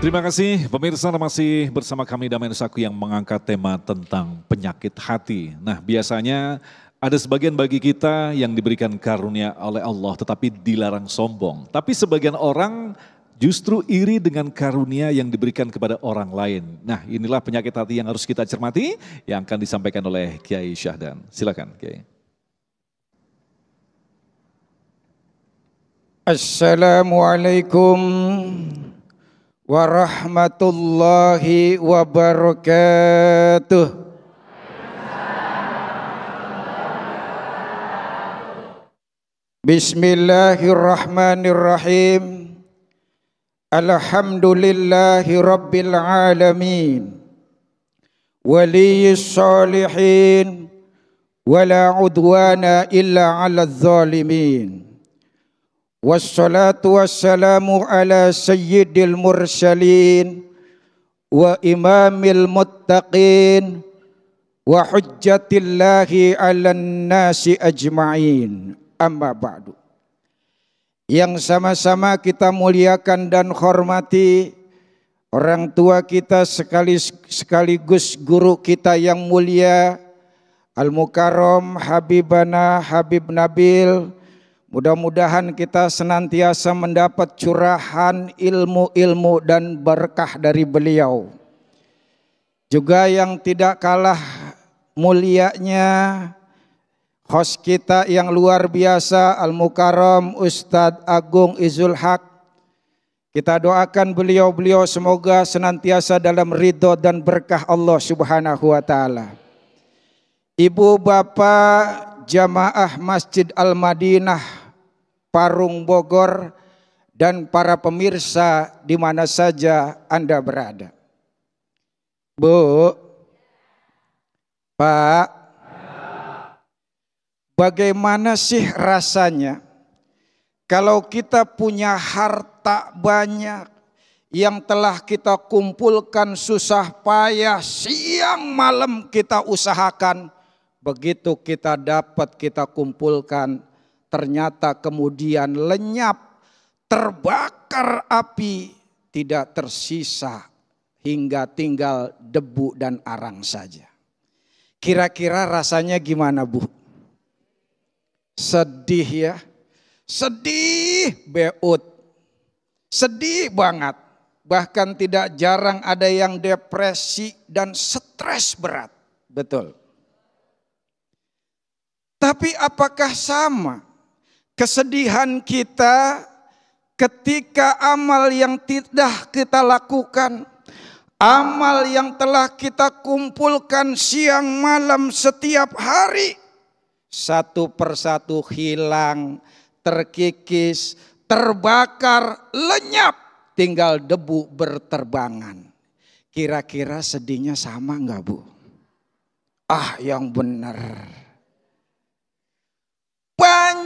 Terima kasih pemirsa masih bersama kami Damai Nusaku yang mengangkat tema tentang penyakit hati. Nah biasanya ada sebagian bagi kita yang diberikan karunia oleh Allah tetapi dilarang sombong. Tapi sebagian orang justru iri dengan karunia yang diberikan kepada orang lain. Nah inilah penyakit hati yang harus kita cermati yang akan disampaikan oleh Kiai Syahdan. Silakan Kiai. Assalamualaikum warahmatullahi wabarakatuh. Bismillahirrahmanirrahim. Alhamdulillahi rabbil alamin. Waliyus salihin wala udwana illa 'alal zalimin. Wassalatu wassalamu ala sayyidil mursalin wa imamil muttaqin wa hujjatillahi ala nasi ajma'in amma ba'du yang sama-sama kita muliakan dan hormati orang tua kita sekali sekaligus guru kita yang mulia Al Mukarram Habibana Habib Nabil Mudah-mudahan kita senantiasa mendapat curahan ilmu-ilmu dan berkah dari beliau. Juga yang tidak kalah mulianya host kita yang luar biasa Al-Mukarram Ustadz Agung Izul Haq. Kita doakan beliau-beliau semoga senantiasa dalam ridho dan berkah Allah subhanahu wa ta'ala. Ibu bapak jamaah Masjid Al-Madinah Parung Bogor, dan para pemirsa di mana saja Anda berada. Bu, Pak, bagaimana sih rasanya kalau kita punya harta banyak yang telah kita kumpulkan susah payah siang malam kita usahakan begitu kita dapat kita kumpulkan ternyata kemudian lenyap, terbakar api, tidak tersisa hingga tinggal debu dan arang saja. Kira-kira rasanya gimana, Bu? Sedih ya. Sedih beut. Sedih banget. Bahkan tidak jarang ada yang depresi dan stres berat. Betul. Tapi apakah sama? kesedihan kita ketika amal yang tidak kita lakukan, amal yang telah kita kumpulkan siang malam setiap hari, satu persatu hilang, terkikis, terbakar, lenyap, tinggal debu berterbangan. Kira-kira sedihnya sama enggak bu? Ah yang benar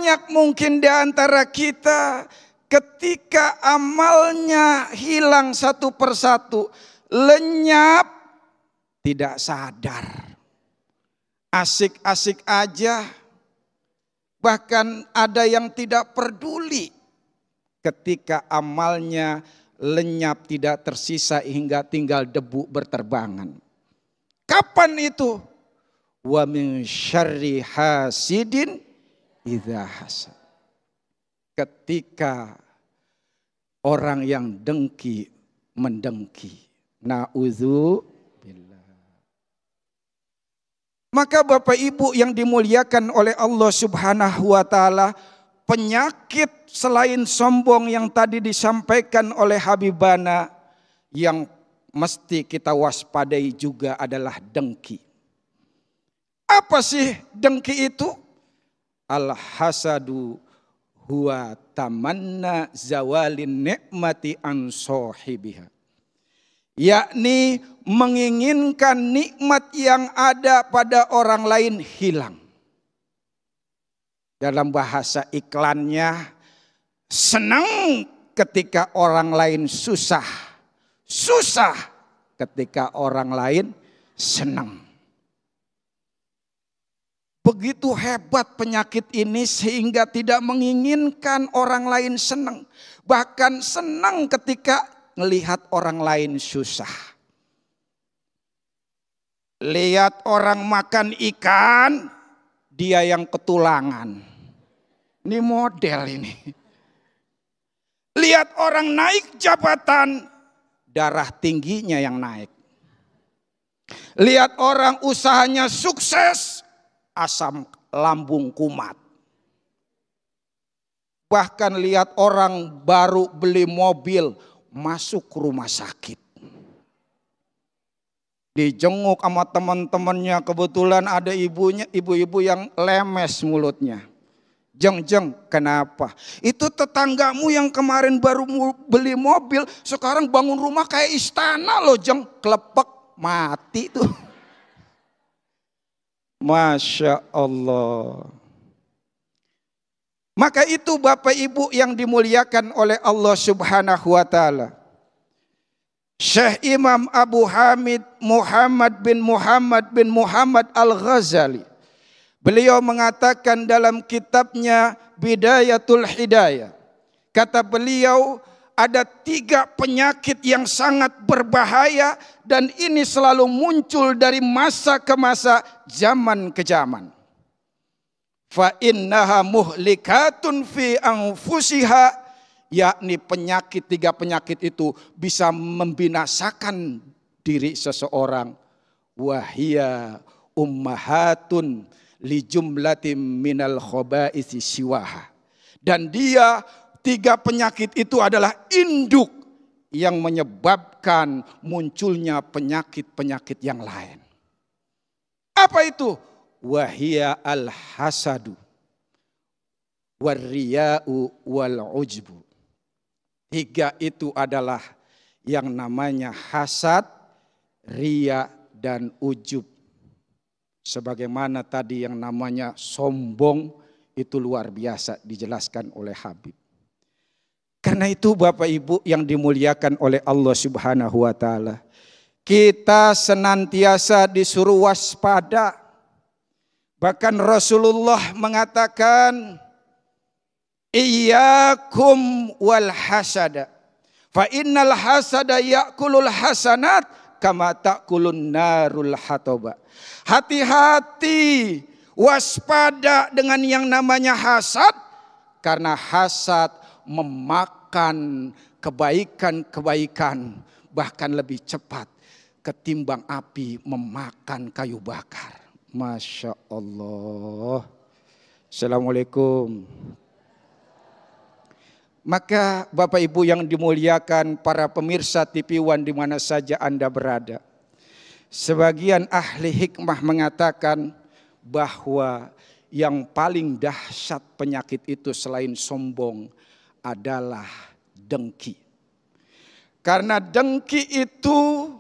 banyak mungkin di antara kita ketika amalnya hilang satu persatu, lenyap, tidak sadar. Asik-asik aja, bahkan ada yang tidak peduli ketika amalnya lenyap tidak tersisa hingga tinggal debu berterbangan. Kapan itu? Wa min syarri hasidin idza hasad. Ketika orang yang dengki mendengki. Nauzu Maka Bapak Ibu yang dimuliakan oleh Allah Subhanahu wa taala, penyakit selain sombong yang tadi disampaikan oleh Habibana yang mesti kita waspadai juga adalah dengki. Apa sih dengki itu? al hasadu huwa tamanna zawalin nikmati an sahibiha yakni menginginkan nikmat yang ada pada orang lain hilang dalam bahasa iklannya senang ketika orang lain susah susah ketika orang lain senang begitu hebat penyakit ini sehingga tidak menginginkan orang lain senang. Bahkan senang ketika melihat orang lain susah. Lihat orang makan ikan, dia yang ketulangan. Ini model ini. Lihat orang naik jabatan, darah tingginya yang naik. Lihat orang usahanya sukses, asam lambung kumat. Bahkan lihat orang baru beli mobil masuk rumah sakit. Dijenguk sama teman-temannya kebetulan ada ibunya ibu-ibu yang lemes mulutnya. Jeng jeng, kenapa? Itu tetanggamu yang kemarin baru beli mobil, sekarang bangun rumah kayak istana loh, jeng. Kelepek, mati tuh. Masya Allah. Maka itu Bapak Ibu yang dimuliakan oleh Allah Subhanahu wa taala. Syekh Imam Abu Hamid Muhammad bin Muhammad bin Muhammad Al-Ghazali. Beliau mengatakan dalam kitabnya Bidayatul Hidayah. Kata beliau, ada tiga penyakit yang sangat berbahaya dan ini selalu muncul dari masa ke masa, zaman ke zaman. Fa innaha muhlikatun fi anfusiha yakni penyakit tiga penyakit itu bisa membinasakan diri seseorang. Wahia ummahatun li jumlatim minal khobaisi siwaha. Dan dia tiga penyakit itu adalah induk yang menyebabkan munculnya penyakit-penyakit yang lain. Apa itu? Wahia al-hasadu warriya'u wal ujbu. Tiga itu adalah yang namanya hasad, ria dan ujub. Sebagaimana tadi yang namanya sombong itu luar biasa dijelaskan oleh Habib. Karena itu Bapak Ibu yang dimuliakan oleh Allah Subhanahu wa taala. Kita senantiasa disuruh waspada. Bahkan Rasulullah mengatakan Iyakum wal hasada. Fa innal hasada ya'kulul hasanat kama ta'kulun narul hatoba. Hati-hati waspada dengan yang namanya hasad karena hasad memakan kebaikan-kebaikan bahkan lebih cepat ketimbang api memakan kayu bakar. Masya Allah. Assalamualaikum. Maka Bapak Ibu yang dimuliakan para pemirsa TV One di mana saja Anda berada. Sebagian ahli hikmah mengatakan bahwa yang paling dahsyat penyakit itu selain sombong adalah dengki. Karena dengki itu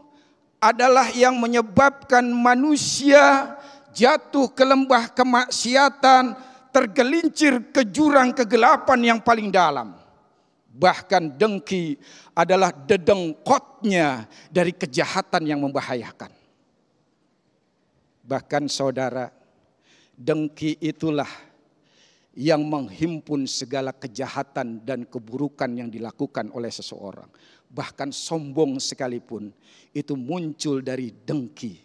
adalah yang menyebabkan manusia jatuh ke lembah kemaksiatan, tergelincir ke jurang kegelapan yang paling dalam. Bahkan dengki adalah dedengkotnya dari kejahatan yang membahayakan. Bahkan saudara, dengki itulah yang menghimpun segala kejahatan dan keburukan yang dilakukan oleh seseorang. Bahkan sombong sekalipun itu muncul dari dengki.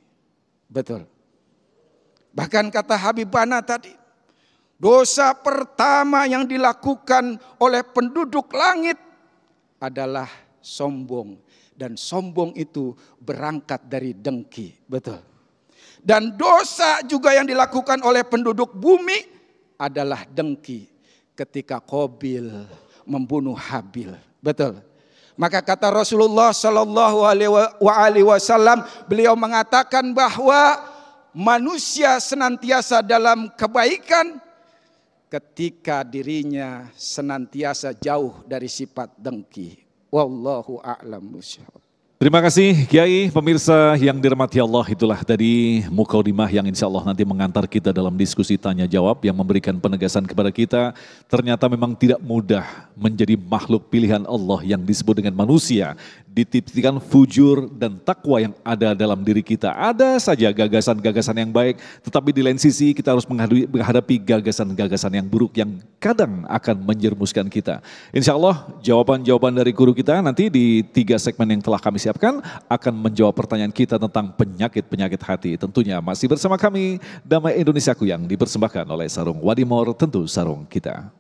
Betul. Bahkan kata Habib Habibana tadi, dosa pertama yang dilakukan oleh penduduk langit adalah sombong. Dan sombong itu berangkat dari dengki. Betul. Dan dosa juga yang dilakukan oleh penduduk bumi adalah dengki ketika Kobil membunuh Habil. Betul. Maka kata Rasulullah Shallallahu Alaihi Wasallam, beliau mengatakan bahwa manusia senantiasa dalam kebaikan ketika dirinya senantiasa jauh dari sifat dengki. Wallahu a'lam bishawab. Terima kasih Kiai, pemirsa yang dirahmati Allah itulah tadi mukadimah yang insya Allah nanti mengantar kita dalam diskusi tanya jawab yang memberikan penegasan kepada kita ternyata memang tidak mudah menjadi makhluk pilihan Allah yang disebut dengan manusia dititipkan fujur dan takwa yang ada dalam diri kita. Ada saja gagasan-gagasan yang baik, tetapi di lain sisi kita harus menghadapi gagasan-gagasan yang buruk yang kadang akan menjermuskan kita. Insya Allah jawaban-jawaban dari guru kita nanti di tiga segmen yang telah kami siapkan akan menjawab pertanyaan kita tentang penyakit-penyakit hati. Tentunya masih bersama kami Damai Indonesiaku yang dipersembahkan oleh Sarung Wadimor, tentu sarung kita.